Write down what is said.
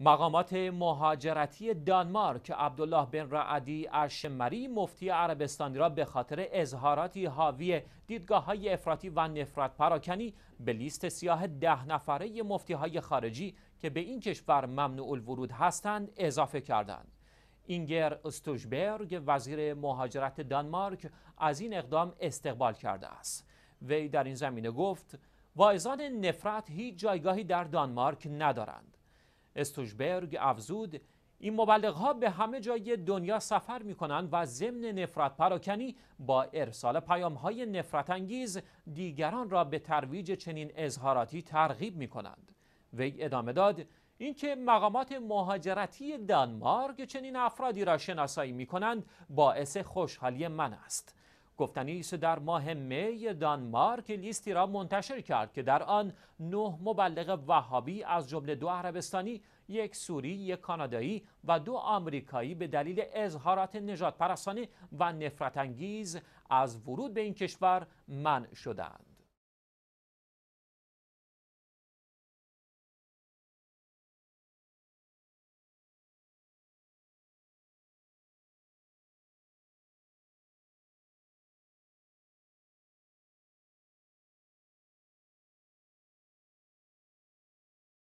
مقامات مهاجرتی دانمارک عبدالله بن رعدی ارشمری مفتی عربستانی را به خاطر اظهاراتی حاوی دیدگاه های افراطی و نفرت پراکنی به لیست سیاه ده نفره مفتی های خارجی که به این کشور ممنوع الورود هستند اضافه کردند. اینگر استوشبرگ وزیر مهاجرت دانمارک از این اقدام استقبال کرده است. وی در این زمینه گفت واعظان نفرت هیچ جایگاهی در دانمارک ندارند. استوژبرگ افزود این مبلغ ها به همه جای دنیا سفر می کنند و ضمن نفرت پراکنی با ارسال پیام های نفرت انگیز دیگران را به ترویج چنین اظهاراتی ترغیب می کنند. وی ادامه داد اینکه مقامات مهاجرتی دانمارک چنین افرادی را شناسایی می کنند باعث خوشحالی من است. است در ماه می دانمارک لیستی را منتشر کرد که در آن نه مبلغ وهابی از جمله دو عربستانی یک سوری، یک کانادایی و دو آمریکایی به دلیل اظهارات نجات و نفرت انگیز از ورود به این کشور منع شدند.